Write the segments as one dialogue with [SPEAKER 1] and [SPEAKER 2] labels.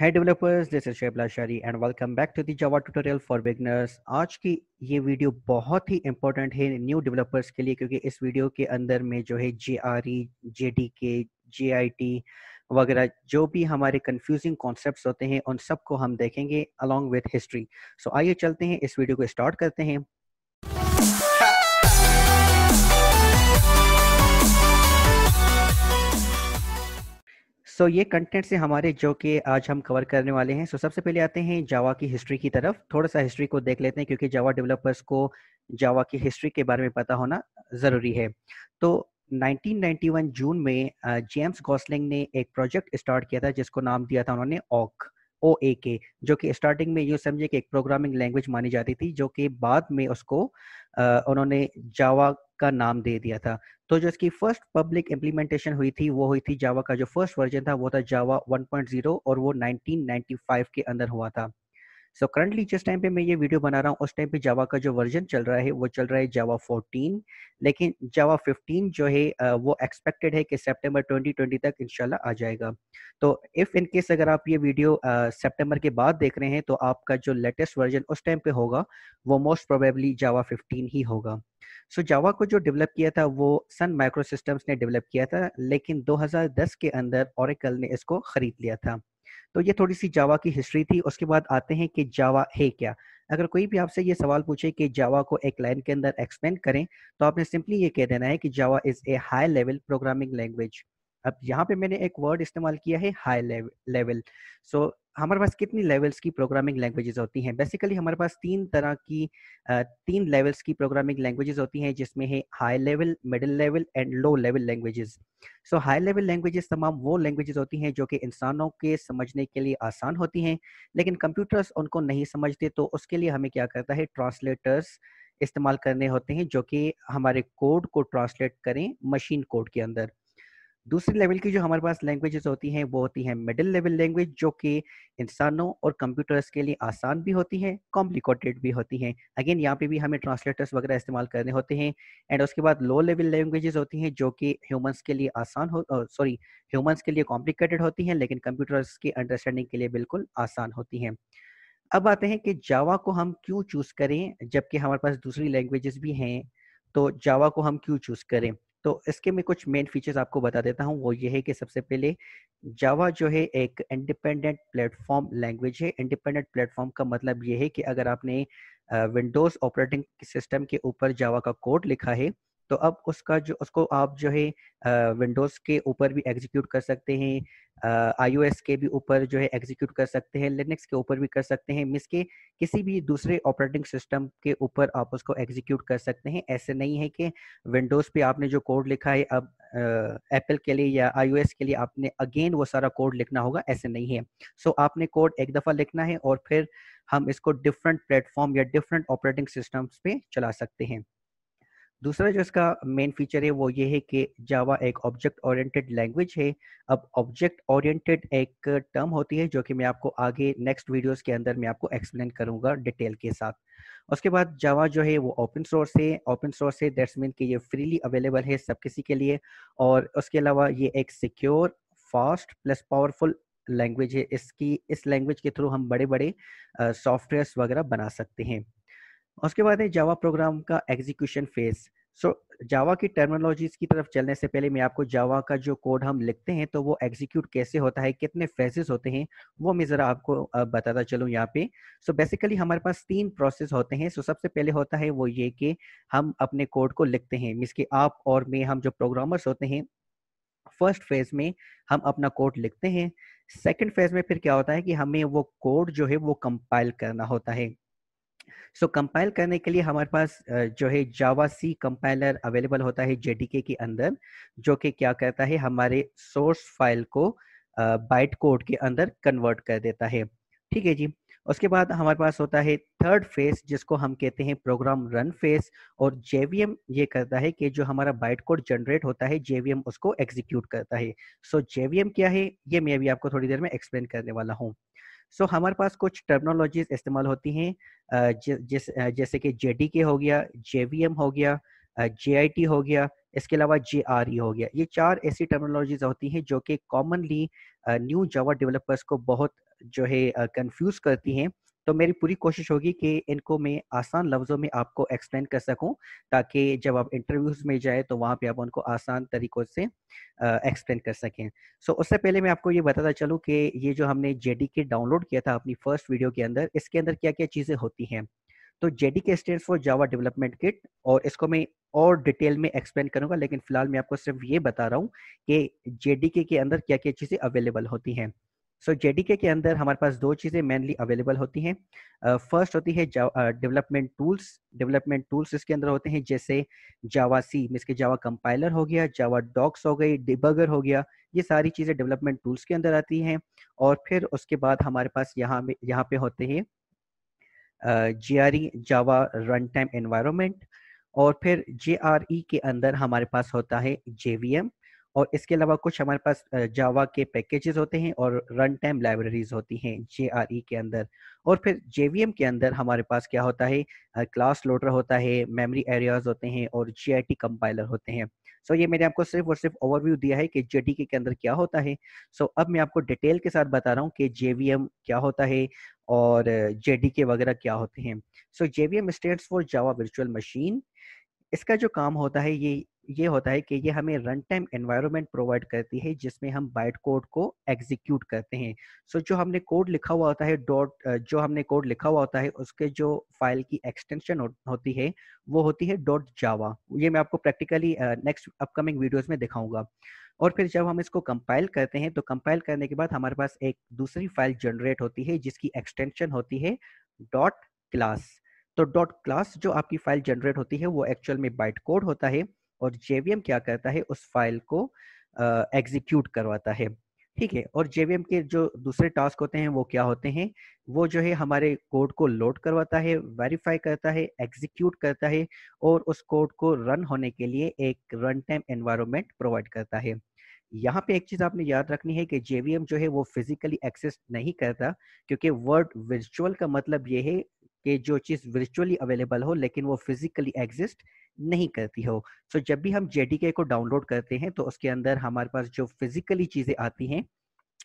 [SPEAKER 1] है developers this is शेबला शरी and welcome back to the Java tutorial for beginners आज की ये वीडियो बहुत ही इंपॉर्टेंट है न्यू डेवलपर्स के लिए क्योंकि इस वीडियो के अंदर में जो है जे आर ई जे डी के जे आई टी वगैरह जो भी हमारे कंफ्यूजिंग कॉन्सेप्ट होते हैं उन सबको हम देखेंगे अलॉन्ग विथ हिस्ट्री सो आइए चलते हैं इस वीडियो को स्टार्ट करते हैं सो ये कंटेंट्स से हमारे जो कि आज हम कवर करने वाले हैं सो सबसे पहले आते हैं जावा की हिस्ट्री की तरफ थोड़ा सा हिस्ट्री को देख लेते हैं क्योंकि जावा डेवलपर्स को जावा की हिस्ट्री के बारे में पता होना ज़रूरी है तो 1991 जून में जेम्स uh, गॉसलिंग ने एक प्रोजेक्ट स्टार्ट किया था जिसको नाम दिया था उन्होंने ऑक ओ ए के जो कि स्टार्टिंग में यूँ समझे कि एक प्रोग्रामिंग लैंग्वेज मानी जाती थी जो कि बाद में उसको उन्होंने जावा का नाम दे दिया था तो जो इसकी फर्स्ट पब्लिक इम्प्लीमेंटेशन हुई थी वो हुई थी जावा का जो फर्स्ट वर्जन था वो था जावा 1.0 और वो 1995 के अंदर हुआ था सो करंटली जिस टाइम पे मैं ये वीडियो बना रहा हूँ उस टाइम पे जावा का जो वर्जन चल रहा है वो चल रहा है जावा 14 लेकिन जावा 15 जो है वो एक्सपेक्टेड है कि सितंबर 2020 तक इनशाला आ जाएगा तो इफ़ इन केस अगर आप ये वीडियो सितंबर के बाद देख रहे हैं तो आपका जो लेटेस्ट वर्जन उस टाइम पे होगा वो मोस्ट प्रोबेबली जावा फिफ्टीन ही होगा सो so, जावा को जो डेवलप किया था वो सन माइक्रो सिस्टम्स ने डेवलप किया था लेकिन 2010 के अंदर और ने इसको ख़रीद लिया था तो ये थोड़ी सी जावा की हिस्ट्री थी उसके बाद आते हैं कि जावा है क्या अगर कोई भी आपसे ये सवाल पूछे कि जावा को एक लाइन के अंदर एक्सप्लेन करें तो आपने सिंपली ये कह देना है कि Java is a high level programming language अब यहाँ पे मैंने एक वर्ड इस्तेमाल किया है हाई लेवल सो हमारे पास कितनी लेवल्स की प्रोग्रामिंग लैंग्वेजेस होती हैं बेसिकली हमारे पास तीन तरह की तीन लेवल्स की प्रोग्रामिंग लैंग्वेजेस होती हैं जिसमें है high level middle level and low level languages so high level languages तमाम वो लैंग्वेजेस होती हैं जो कि इंसानों के समझने के लिए आसान होती हैं लेकिन कंप्यूटर्स उनको नहीं समझते तो उसके लिए हमें क्या करता है ट्रांसलेटर्स इस्तेमाल करने होते हैं जो कि हमारे कोड को ट्रांसलेट करें मशीन कोड के अंदर दूसरी लेवल की जो हमारे पास लैंग्वेजेस होती हैं वो होती हैं मिडिल लेवल लैंग्वेज जो कि इंसानों और कंप्यूटर्स के लिए आसान भी होती हैं कॉम्प्लिकेटेड भी होती हैं अगेन यहाँ पे भी हमें ट्रांसलेटर्स वगैरह इस्तेमाल करने होते हैं एंड उसके बाद लो लेवल लैंग्वेजेस होती हैं जो कि ह्यूमंस के लिए आसान हो सॉरी ह्यूमंस के लिए कॉम्प्लिकेटेड होती हैं लेकिन कंप्यूटर्स की अंडरस्टैंडिंग के लिए बिल्कुल आसान होती हैं अब आते हैं कि जावा को हम क्यों चूज़ करें जबकि हमारे पास दूसरी लैंग्वेजेस भी हैं तो जावा को हम क्यों चूज़ करें तो इसके में कुछ मेन फीचर्स आपको बता देता हूँ वो ये है कि सबसे पहले जावा जो है एक इंडिपेंडेंट प्लेटफॉर्म लैंग्वेज है इंडिपेंडेंट प्लेटफॉर्म का मतलब ये है कि अगर आपने विंडोज ऑपरेटिंग सिस्टम के ऊपर जावा का कोड लिखा है तो अब उसका जो उसको आप जो है विंडोज़ के ऊपर भी एग्जीक्यूट कर सकते हैं आई uh, के भी ऊपर जो है एग्जीक्यूट कर सकते हैं लिनक्स के ऊपर भी कर सकते हैं मिस के किसी भी दूसरे ऑपरेटिंग सिस्टम के ऊपर आप उसको एग्जीक्यूट कर सकते हैं ऐसे नहीं है कि विंडोज़ पे आपने जो कोड लिखा है अब एप्पल के लिए या आई के लिए आपने अगेन वो सारा कोड लिखना होगा ऐसे नहीं है सो so, आपने कोड एक दफ़ा लिखना है और फिर हम इसको डिफरेंट प्लेटफॉर्म या डिफरेंट ऑपरेटिंग सिस्टम्स पे चला सकते हैं दूसरा जो इसका मेन फीचर है वो ये है कि जावा एक ऑब्जेक्ट ओरिएंटेड लैंग्वेज है अब ऑब्जेक्ट ओरिएंटेड एक टर्म होती है जो कि मैं आपको आगे नेक्स्ट वीडियोस के अंदर मैं आपको एक्सप्लेन करूंगा डिटेल के साथ उसके बाद जावा जो है वो ओपन सोर्स है ओपन सोर्स है दैट्स मीन कि ये फ्रीली अवेलेबल है सब किसी के लिए और उसके अलावा ये एक secure fast plus powerful language है इसकी इस लैंग्वेज के थ्रू हम बड़े बड़े सॉफ्टवेयर वगैरह बना सकते हैं उसके बाद है जावा प्रोग्राम का एग्जीक्यूशन फेज़ सो जावा की टर्मोलॉजीज की तरफ चलने से पहले मैं आपको जावा का जो कोड हम लिखते हैं तो वो एग्जीक्यूट कैसे होता है कितने फेजेस होते हैं वो मैं ज़रा आपको बताता चलूँ यहाँ पे सो so, बेसिकली हमारे पास तीन प्रोसेस होते हैं सो so, सबसे पहले होता है वो ये कि हम अपने कोड को लिखते हैं मीस की आप और मैं हम जो प्रोग्रामर्स होते हैं फर्स्ट फेज में हम अपना कोड लिखते हैं सेकेंड फेज में फिर क्या होता है कि हमें वो कोड जो है वो कंपाइल करना होता है सो so, कंपाइल करने के लिए हमारे पास जो है जावा सी कंपाइलर अवेलेबल होता है जेडीके के अंदर जो कि क्या करता है हमारे सोर्स फाइल को बाइट कोड के अंदर कन्वर्ट कर देता है ठीक है जी उसके बाद हमारे पास होता है थर्ड फेस जिसको हम कहते हैं प्रोग्राम रन फेस और जेवीएम ये करता है कि जो हमारा बाइट कोड जनरेट होता है जेवीएम उसको एग्जीक्यूट करता है सो so, जेवीएम क्या है ये मैं अभी आपको थोड़ी देर में एक्सप्लेन करने वाला हूँ सो so, हमारे पास कुछ टर्मनोलॉजीज इस्तेमाल होती हैं जिस जैसे कि जे डी के हो गया जे वी एम हो गया जे आई टी हो गया इसके अलावा जे आर ई हो गया ये चार ऐसी टर्मनोलॉजीज होती हैं जो कि कॉमनली न्यू जावा डेवलपर्स को बहुत जो है कंफ्यूज करती हैं तो मेरी पूरी कोशिश होगी कि इनको मैं आसान लफ्ज़ों में आपको एक्सप्लेन कर सकूँ ताकि जब आप इंटरव्यूज़ में जाए तो वहां पर आप उनको आसान तरीक़ों से एक्सप्लेन कर सकें सो so, उससे पहले मैं आपको ये बताता चलूँ कि ये जो हमने जे के डाउनलोड किया था अपनी फर्स्ट वीडियो के अंदर इसके अंदर क्या क्या चीज़ें होती हैं तो J K stands for Java development kit और इसको मैं और डिटेल में एक्सप्लेन करूंगा लेकिन फिलहाल मैं आपको सिर्फ ये बता रहा हूँ कि जे के अंदर क्या क्या चीज़ें अवेलेबल होती हैं सो so, जेडीके के अंदर हमारे पास दो चीज़ें मेनली अवेलेबल होती हैं फर्स्ट uh, होती है डेवलपमेंट टूल्स डेवलपमेंट टूल्स इसके अंदर होते हैं जैसे जावा सी मीस के जावा कंपाइलर हो गया जावा डॉक्स हो गई डिबगर हो गया ये सारी चीज़ें डेवलपमेंट टूल्स के अंदर आती हैं और फिर उसके बाद हमारे पास यहाँ यहाँ पे होते हैं J R E Java run time environment और फिर जे आर ई के अंदर हमारे पास होता है जे वी एम और इसके अलावा कुछ हमारे पास जावा के पैकेजेस होते हैं और रन टाइम लाइब्रेरीज होती हैं जे e के अंदर और फिर जे के अंदर हमारे पास क्या होता है क्लास लोडर होता है मेमोरी एरियाज होते हैं और जी कंपाइलर होते हैं सो so, ये मैंने आपको सिर्फ और सिर्फ ओवरव्यू दिया है कि जे के अंदर क्या होता है सो so, अब मैं आपको डिटेल के साथ बता रहा हूँ कि जे क्या होता है और जे वगैरह क्या होते हैं so J V M stand for Java virtual machine इसका जो काम होता है ये ये होता है कि ये हमें रन टाइम एनवायरमेंट प्रोवाइड करती है जिसमें हम बाइट कोड को एग्जीक्यूट करते हैं सो so, जो हमने कोड लिखा हुआ होता है डॉट जो हमने कोड लिखा हुआ होता है उसके जो फाइल की एक्सटेंशन होती है वो होती है डॉट जावा ये मैं आपको प्रैक्टिकली नेक्स्ट अपकमिंग वीडियोज में दिखाऊंगा और फिर जब हम इसको कंपाइल करते हैं तो कंपाइल करने के बाद हमारे पास एक दूसरी फाइल जनरेट होती है जिसकी एक्सटेंशन होती है डॉट क्लास तो डॉट क्लास जो आपकी फाइल जनरेट होती है वो एक्चुअल में बाइट कोड होता है और जेवीएम क्या करता है उस फाइल को एग्जीक्यूट करवाता है ठीक है और जेवीएम के जो दूसरे टास्क होते हैं वो क्या होते हैं वो जो है हमारे कोड को लोड करवाता है वेरीफाई करता है एग्जीक्यूट करता है और उस कोड को रन होने के लिए एक रन टाइम एनवायरमेंट प्रोवाइड करता है यहाँ पे एक चीज आपने याद रखनी है कि जेवीएम जो है वो फिजिकली एक्सेस नहीं करता क्योंकि वर्ड विजुअल का मतलब ये है कि जो चीज़ वर्चुअली अवेलेबल हो लेकिन वो फिजिकली एग्जिस्ट नहीं करती हो सो so, जब भी हम जेडीके को डाउनलोड करते हैं तो उसके अंदर हमारे पास जो फिजिकली चीज़ें आती हैं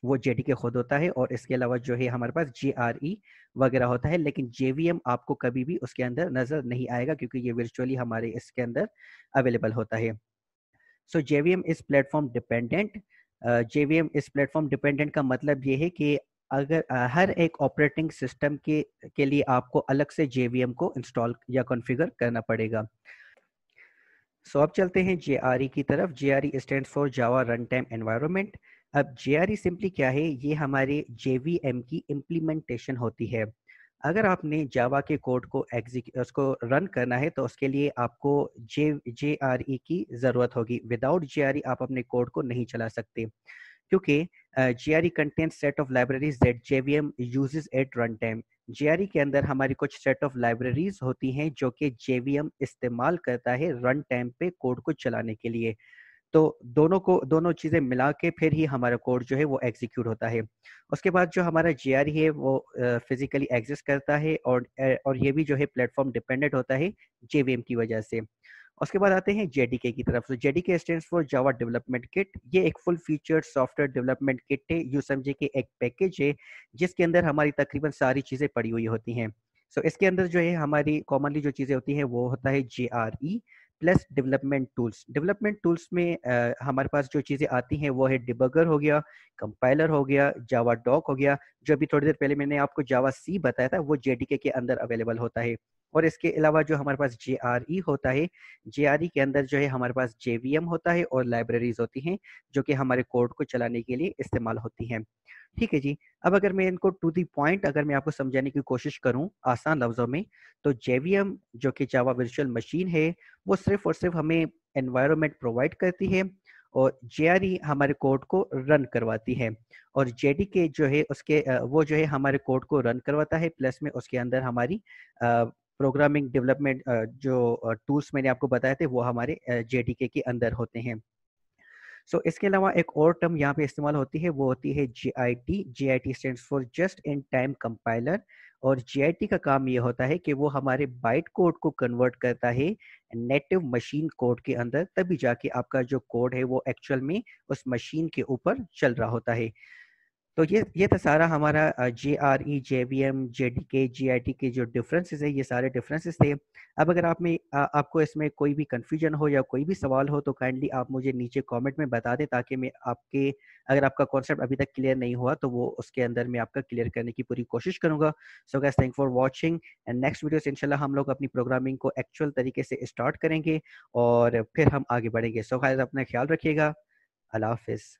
[SPEAKER 1] वो जेडीके के खुद होता है और इसके अलावा जो है हमारे पास जे आर ई वगैरह होता है लेकिन जे आपको कभी भी उसके अंदर नज़र नहीं आएगा क्योंकि ये वर्चुअली हमारे इसके अंदर अवेलेबल होता है so J V M is platform dependent JVM इस इज़ प्लेटफॉर्म डिपेंडेंट का मतलब ये है कि अगर हर एक ऑपरेटिंग सिस्टम के के लिए आपको अलग से जे को इंस्टॉल या कॉन्फ़िगर करना पड़ेगा सो so, अब चलते हैं जे की तरफ J stand for Java run time environment अब जे सिंपली क्या है ये हमारे जे की इम्प्लीमेंटेशन होती है अगर आपने जावा के कोड को एग्जीक्यू उसको रन करना है तो उसके लिए आपको जे जे की ज़रूरत होगी विदाउट जे आप अपने कोड को नहीं चला सकते क्योंकि JRE contains set of libraries that JVM uses at runtime. JRE के अंदर हमारी कुछ सेट ऑफ लाइब्रेरीज होती हैं जो कि जेवीएम इस्तेमाल करता है रन टाइम पे कोड को चलाने के लिए तो दोनों को दोनों चीज़ें मिला के फिर ही हमारा कोड जो है वो एग्जीक्यूट होता है उसके बाद जो हमारा जे e है वो फिजिकली एग्जिस्ट करता है और और ये भी जो है प्लेटफॉर्म डिपेंडेंट होता है जे की वजह से उसके बाद आते हैं जेडी की तरफ तो JDK stand for Java development kit ये एक full feature software development kit है यू समझे कि एक पैकेज है जिसके अंदर हमारी तकरीबन सारी चीज़ें पड़ी हुई होती हैं सो so, इसके अंदर जो है हमारी कॉमनली जो चीज़ें होती हैं वो होता है J R E plus development tools development tools में आ, हमारे पास जो चीज़ें आती हैं वो है डिबगर हो गया कंपाइलर हो गया जावा डॉक हो गया जो अभी थोड़ी देर पहले मैंने आपको जावा सी बताया था वो जे के अंदर अवेलेबल होता है और इसके अलावा जो हमारे पास जे e होता है जे e के अंदर जो है हमारे पास जे होता है और लाइब्रेरीज होती हैं जो कि हमारे कोड को चलाने के लिए इस्तेमाल होती हैं ठीक है जी अब अगर मैं इनको टू दी पॉइंट अगर मैं आपको समझाने की कोशिश करूं आसान लफ्ज़ों में तो जेवीएम जो कि जावा वर्चुअल मशीन है वो सिर्फ और सिर्फ हमें एनवायरमेंट प्रोवाइड करती है और जे e हमारे कोड को रन करवाती है और जे के जो है उसके वो जो है हमारे कोड को रन करवाता है प्लस में उसके अंदर हमारी प्रोग्रामिंग डेवलपमेंट जो टूल्स मैंने आपको बताए थे वो हमारे जे के अंदर होते हैं सो so, इसके अलावा एक और टर्म यहाँ पे इस्तेमाल होती है वो होती है G I T G I T stand for just in time compiler और जी का काम ये होता है कि वो हमारे बाइट कोड को कन्वर्ट करता है नेटिव मशीन कोड के अंदर तभी जाके आपका जो कोड है वो एक्चुअल में उस मशीन के ऊपर चल रहा होता है तो ये ये था सारा हमारा J R E J V M J D K G I T के जो डिफरेंसेस है ये सारे डिफरेंसेस थे अब अगर आप में आ, आपको इसमें कोई भी कन्फ्यूजन हो या कोई भी सवाल हो तो काइंडली आप मुझे नीचे कमेंट में बता दें ताकि मैं आपके अगर आपका कॉन्सेप्ट अभी तक क्लियर नहीं हुआ तो वो उसके अंदर मैं आपका क्लियर करने की पूरी कोशिश करूंगा so guys thank for watching and next video से इनशाला हम लोग अपनी प्रोग्रामिंग को एक्चुअल तरीके से स्टार्ट करेंगे और फिर हम आगे बढ़ेंगे सो so, अपना ख्याल रखिएगा अल्लाह हाफिज़